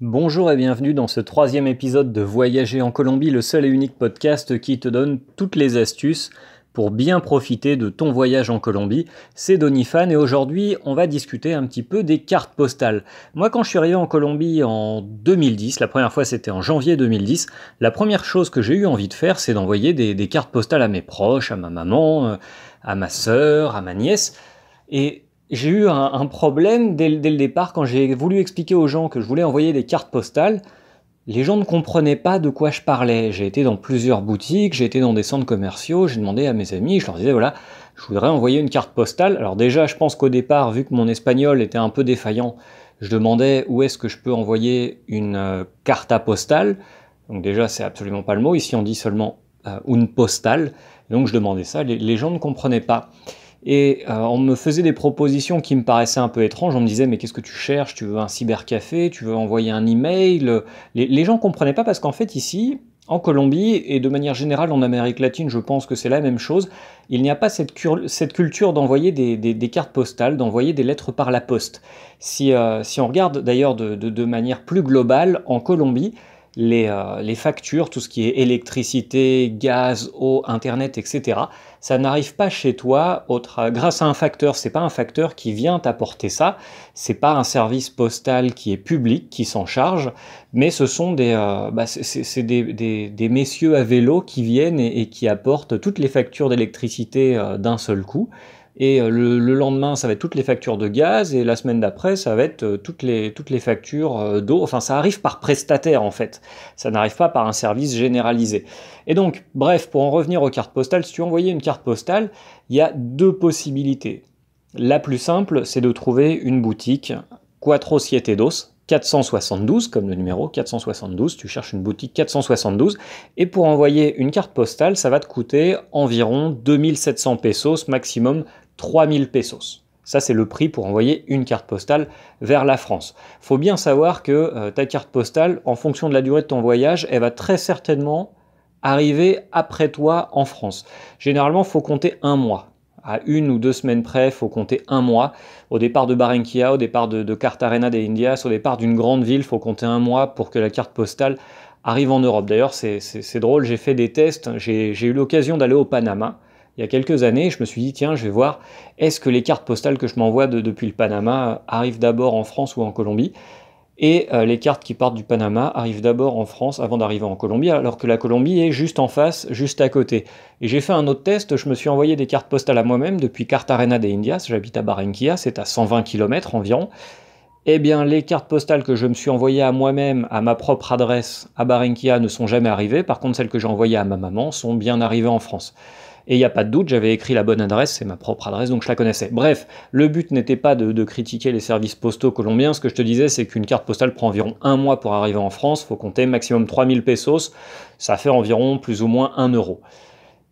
Bonjour et bienvenue dans ce troisième épisode de Voyager en Colombie, le seul et unique podcast qui te donne toutes les astuces pour bien profiter de ton voyage en Colombie. C'est Donifan et aujourd'hui on va discuter un petit peu des cartes postales. Moi quand je suis arrivé en Colombie en 2010, la première fois c'était en janvier 2010, la première chose que j'ai eu envie de faire c'est d'envoyer des, cartes postales à mes proches, à ma maman, euh, à ma sœur, à ma nièce. Et j'ai eu un, problème dès, le départ quand j'ai voulu expliquer aux gens que je voulais envoyer des cartes postales. Les gens ne comprenaient pas de quoi je parlais. J'ai été dans plusieurs boutiques, j'ai été dans des centres commerciaux, j'ai demandé à mes amis, je leur disais voilà, je voudrais envoyer une carte postale. Alors déjà, je pense qu'au départ, vu que mon espagnol était un peu défaillant, je demandais où est-ce que je peux envoyer une euh, carte à postale. Donc déjà, c'est absolument pas le mot. Ici, on dit seulement euh, une postale. Donc je demandais ça, les gens ne comprenaient pas. Et euh, on me faisait des propositions qui me paraissaient un peu étranges. On me disait, mais qu'est-ce que tu cherches Tu veux un cybercafé Tu veux envoyer un email les, les gens comprenaient pas parce qu'en fait, ici, en Colombie et de manière générale en Amérique latine, je pense que c'est la même chose. Il n'y a pas cette, culture d'envoyer des, cartes postales, d'envoyer des lettres par la poste. Si, euh, on regarde d'ailleurs de manière plus globale en Colombie, euh, les, factures, tout ce qui est électricité, gaz, eau, internet, etc. Ça n'arrive pas chez toi euh, grâce à un facteur. C'est pas un facteur qui vient t'apporter ça. C'est pas un service postal qui est public qui s'en charge, mais ce sont des, euh, bah, c'est, des, messieurs à vélo qui viennent et, qui apportent toutes les factures d'électricité d'un seul coup. Et euh, le, lendemain, ça va être toutes les factures de gaz, et la semaine d'après, ça va être euh, toutes les, toutes les factures euh, d'eau. Enfin, ça arrive par prestataire, en fait. Ça n'arrive pas par un service généralisé. Et donc, bref, pour en revenir aux cartes postales, si tu envoyais une carte postale, il y a deux possibilités. La plus simple, c'est de trouver une boutique Quattro Siete Dos, 472 comme le numéro 472, tu cherches une boutique 472 et pour envoyer une carte postale, ça va te coûter environ 2700 pesos maximum 3000 pesos. Ça, c'est le prix pour envoyer une carte postale vers la France. Faut bien savoir que euh, ta carte postale, en fonction de la durée de ton voyage, elle va très certainement arriver après toi en France. Généralement, faut compter un mois. À une ou deux semaines près, faut compter un mois. Au départ de Barranquilla, au départ de, de Cartagena de Indias, au départ d'une grande ville, il faut compter un mois pour que la carte postale arrive en Europe. D'ailleurs, c'est drôle, j'ai fait des tests, j'ai eu l'occasion d'aller au Panama il y a quelques années, je me suis dit, tiens, je vais voir, est-ce que les cartes postales que je m'envoie depuis le Panama arrivent d'abord en France ou en Colombie Et euh, les cartes qui partent du Panama arrivent d'abord en France avant d'arriver en Colombie, alors que la Colombie est juste en face, juste à côté. Et j'ai fait un autre test, je me suis envoyé des cartes postales à moi-même depuis Cartagena de Indias, j'habite à Barranquilla, c'est à 120 km environ. Eh bien, les cartes postales que je me suis envoyées à moi-même, à ma propre adresse, à Barranquilla, ne sont jamais arrivées. Par contre, celles que j'ai envoyées à ma maman sont bien arrivées en France. Et il n'y a pas de doute, j'avais écrit la bonne adresse, c'est ma propre adresse, donc je la connaissais. Bref, le but n'était pas de, critiquer les services postaux colombiens. Ce que je te disais, c'est qu'une carte postale prend environ un mois pour arriver en France. Il faut compter maximum 3000 pesos. Ça fait environ plus ou moins 1 euro.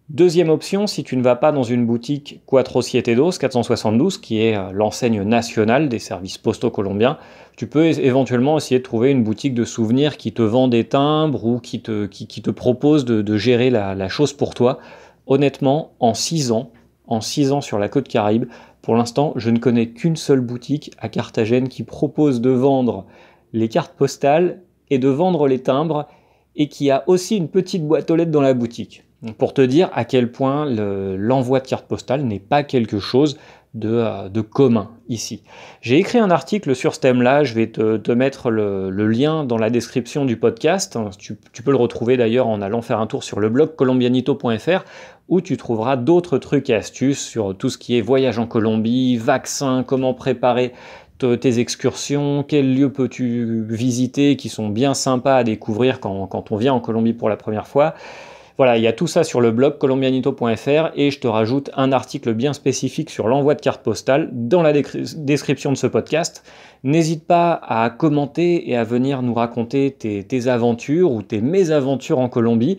Deuxième option, si tu ne vas pas dans une boutique Cuatro Dos 472, qui est euh, l'enseigne nationale des services postaux colombiens, tu peux éventuellement essayer de trouver une boutique de souvenirs qui te vend des timbres ou qui te, propose de, gérer la chose pour toi. Honnêtement, en 6 ans, en 6 ans sur la côte caraïbe, pour l'instant, je ne connais qu'une seule boutique à Carthagène qui propose de vendre les cartes postales et de vendre les timbres et qui a aussi une petite boîte aux lettres dans la boutique. Pour te dire à quel point l'envoi de cartes postales n'est pas quelque chose euh, de, commun ici. J'ai écrit un article sur ce thème-là, je vais te, mettre le, lien dans la description du podcast. Hein. Tu, peux le retrouver d'ailleurs en allant faire un tour sur le blog colombianito.fr où tu trouveras d'autres trucs et astuces sur tout ce qui est voyage en Colombie, vaccins, comment préparer tes excursions, quels lieux peux-tu visiter qui sont bien sympas à découvrir quand, on vient en Colombie pour la première fois. Voilà, il y a tout ça sur le blog colombianito.fr et je te rajoute un article bien spécifique sur l'envoi de cartes postales dans la description de ce podcast. N'hésite pas à commenter et à venir nous raconter tes, tes aventures ou tes mésaventures en Colombie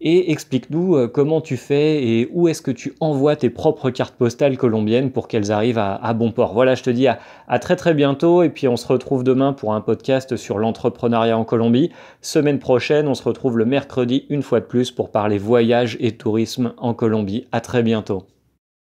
et explique-nous euh, comment tu fais et où est-ce que tu envoies tes propres cartes postales colombiennes pour qu'elles arrivent à, bon port. Voilà, je te dis à, à très très bientôt et puis on se retrouve demain pour un podcast sur l'entrepreneuriat en Colombie. Semaine prochaine, on se retrouve le mercredi une fois de plus pour parler voyage et tourisme en Colombie. À très bientôt.